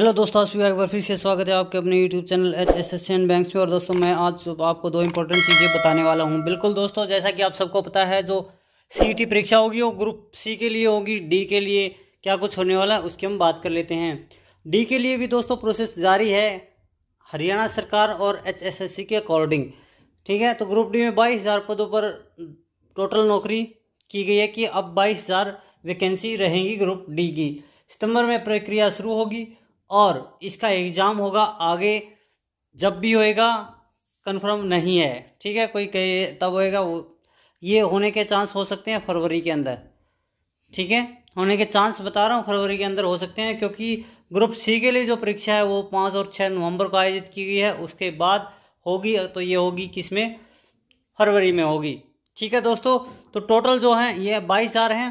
hello दोस्तों आज एक बार फिर से स्वागत है आपके अपने YouTube channel H S S N bank में और दोस्तों मैं आज आपको दो इंपॉर्टेंट चीज़ें बताने वाला हूं बिल्कुल दोस्तों जैसा कि आप सबको पता है जो सी e परीक्षा होगी वो ग्रुप सी के लिए होगी डी के लिए क्या कुछ होने वाला है उसकी हम बात कर लेते हैं डी के लिए भी दोस्तों प्रोसेस जारी है हरियाणा सरकार और एच एस एस सी के अकॉर्डिंग ठीक है तो ग्रुप डी में बाईस हज़ार पदों पर टोटल नौकरी की गई है कि अब बाईस हज़ार वैकेंसी रहेंगी ग्रुप डी की सितंबर में प्रक्रिया शुरू होगी और इसका एग्ज़ाम होगा आगे जब भी होएगा कंफर्म नहीं है ठीक है कोई कहे तब होएगा वो ये होने के चांस हो सकते हैं फरवरी के अंदर ठीक है होने के चांस बता रहा हूँ फरवरी के अंदर हो सकते हैं क्योंकि ग्रुप सी के लिए जो परीक्षा है वो पाँच और छः नवंबर को आयोजित की गई है उसके बाद होगी तो ये होगी किस में फरवरी में होगी ठीक है दोस्तों तो टोटल जो है ये बाईस हज़ार हैं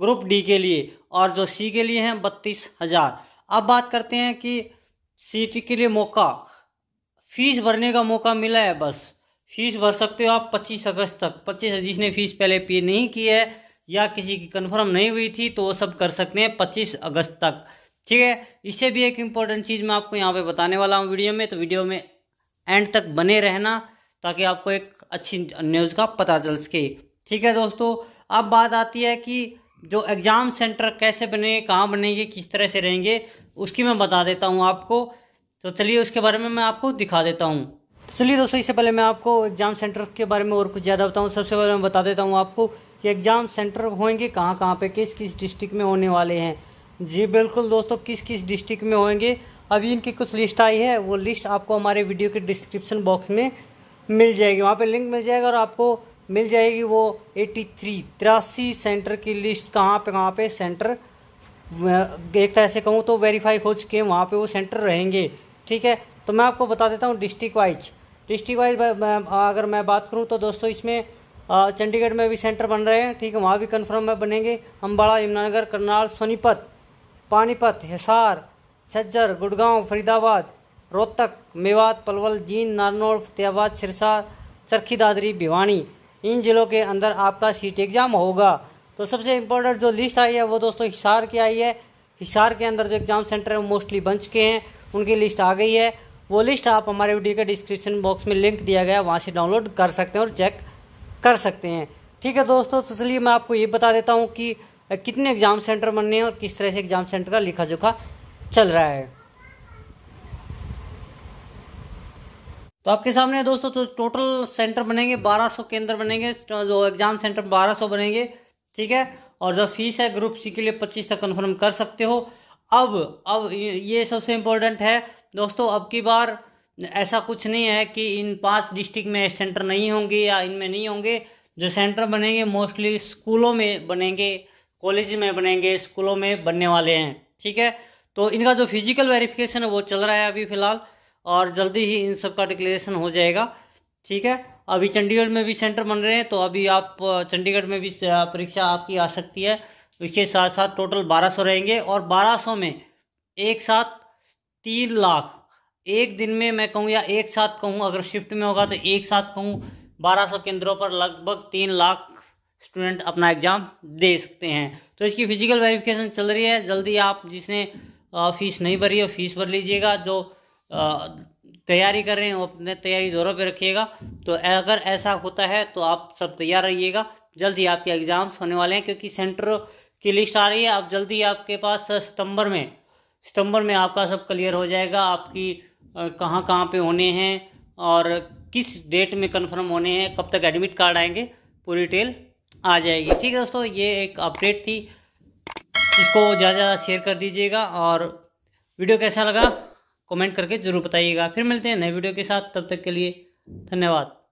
ग्रुप डी के लिए और जो सी के लिए हैं बत्तीस हज़ार अब बात करते हैं कि सीटी के लिए मौका फीस भरने का मौका मिला है बस फीस भर सकते हो आप 25 अगस्त तक 25 जिसने फीस पहले पे नहीं की है या किसी की कंफर्म नहीं हुई थी तो वो सब कर सकते हैं 25 अगस्त तक ठीक है इससे भी एक इम्पोर्टेंट चीज़ मैं आपको यहाँ पे बताने वाला हूँ वीडियो में तो वीडियो में एंड तक बने रहना ताकि आपको एक अच्छी न्यूज़ का पता चल सके ठीक है दोस्तों अब बात आती है कि जो एग्ज़ाम सेंटर कैसे बनेंगे कहाँ बनेंगे किस तरह से रहेंगे उसकी मैं बता देता हूँ आपको तो चलिए उसके बारे में मैं आपको दिखा देता हूँ तो चलिए दोस्तों इससे पहले मैं आपको एग्ज़ाम सेंटर के बारे में और कुछ ज़्यादा बताऊँ सबसे पहले मैं बता देता हूँ आपको कि एग्ज़ाम सेंटर होंगे कहाँ कहाँ पे किस किस डिस्ट्रिक्ट में होने वाले हैं जी बिल्कुल दोस्तों किस किस डिस्ट्रिक्ट में होंगे अभी इनकी कुछ लिस्ट आई है वो लिस्ट आपको हमारे वीडियो के डिस्क्रिप्शन बॉक्स में मिल जाएगी वहाँ पर लिंक मिल जाएगा और आपको मिल जाएगी वो एट्टी थ्री तिरासी सेंटर की लिस्ट कहाँ पे कहाँ पे सेंटर एक तरह से कहूँ तो वेरीफाई हो चुके हैं वहाँ पे वो सेंटर रहेंगे ठीक है तो मैं आपको बता देता हूँ डिस्ट्रिक्ट वाइज डिस्ट्रिक्ट वाइज अगर मैं बात करूँ तो दोस्तों इसमें चंडीगढ़ में भी सेंटर बन रहे हैं ठीक है वहाँ भी कन्फर्म में बनेंगे अम्बाड़ा यमुनानगर करनाल सोनीपत पानीपत हिसार छज्जर गुड़गांव फरीदाबाद रोहतक मेवात पलवल जींद नारनौल फतेहाबाद सिरसा चरखी दादरी भिवानी इन ज़िलों के अंदर आपका सीट एग्ज़ाम होगा तो सबसे इम्पोर्टेंट जो लिस्ट आई है वो दोस्तों हिसार की आई है हिसार के अंदर जो एग्ज़ाम सेंटर है वो मोस्टली बन चुके हैं उनकी लिस्ट आ गई है वो लिस्ट आप हमारे वीडियो के डिस्क्रिप्शन बॉक्स में लिंक दिया गया है वहाँ से डाउनलोड कर सकते हैं और चेक कर सकते हैं ठीक है दोस्तों तो चलिए मैं आपको ये बता देता हूँ कि कितने एग्ज़ाम सेंटर बनने हैं और किस तरह से एग्ज़ाम सेंटर का लिखा जोखा चल रहा है तो आपके सामने दोस्तों तो टोटल सेंटर बनेंगे 1200 केंद्र बनेंगे जो एग्जाम सेंटर 1200 बनेंगे ठीक है और जो फीस है ग्रुप सी के लिए 25 तक कंफर्म कर सकते हो अब अब ये सबसे इम्पोर्टेंट है दोस्तों अब की बार ऐसा कुछ नहीं है कि इन पांच डिस्ट्रिक्ट में सेंटर नहीं होंगे या इनमें नहीं होंगे जो सेंटर बनेंगे मोस्टली स्कूलों में बनेंगे कॉलेज में बनेंगे स्कूलों में बनने वाले हैं ठीक है तो इनका जो फिजिकल वेरिफिकेशन है वो चल रहा है अभी फिलहाल और जल्दी ही इन सब का डिक्लेरेशन हो जाएगा ठीक है अभी चंडीगढ़ में भी सेंटर बन रहे हैं तो अभी आप चंडीगढ़ में भी परीक्षा आपकी आ सकती है इसके साथ साथ टोटल 1200 रहेंगे और 1200 में एक साथ तीन लाख एक दिन में मैं कहूँ या एक साथ कहूँ अगर शिफ्ट में होगा तो एक साथ कहूँ 1200 केंद्रों पर लगभग तीन लाख स्टूडेंट अपना एग्ज़ाम दे सकते हैं तो इसकी फिजिकल वेरिफिकेशन चल रही है जल्दी आप जिसने फीस नहीं भरी है फीस भर लीजिएगा जो तैयारी कर रहे हैं अपने तैयारी ज़ोरों पे रखिएगा तो अगर ऐसा होता है तो आप सब तैयार रहिएगा जल्दी आपके एग्ज़ाम्स होने वाले हैं क्योंकि सेंटर की लिस्ट आ रही है आप जल्दी आपके पास सितंबर में सितंबर में आपका सब क्लियर हो जाएगा आपकी कहाँ कहाँ पे होने हैं और किस डेट में कंफर्म होने हैं कब तक एडमिट कार्ड आएंगे पूरी डिटेल आ जाएगी ठीक है दोस्तों ये एक अपडेट थी इसको ज़्यादा ज़्यादा शेयर कर दीजिएगा और वीडियो कैसा लगा कमेंट करके ज़रूर बताइएगा फिर मिलते हैं नए वीडियो के साथ तब तक के लिए धन्यवाद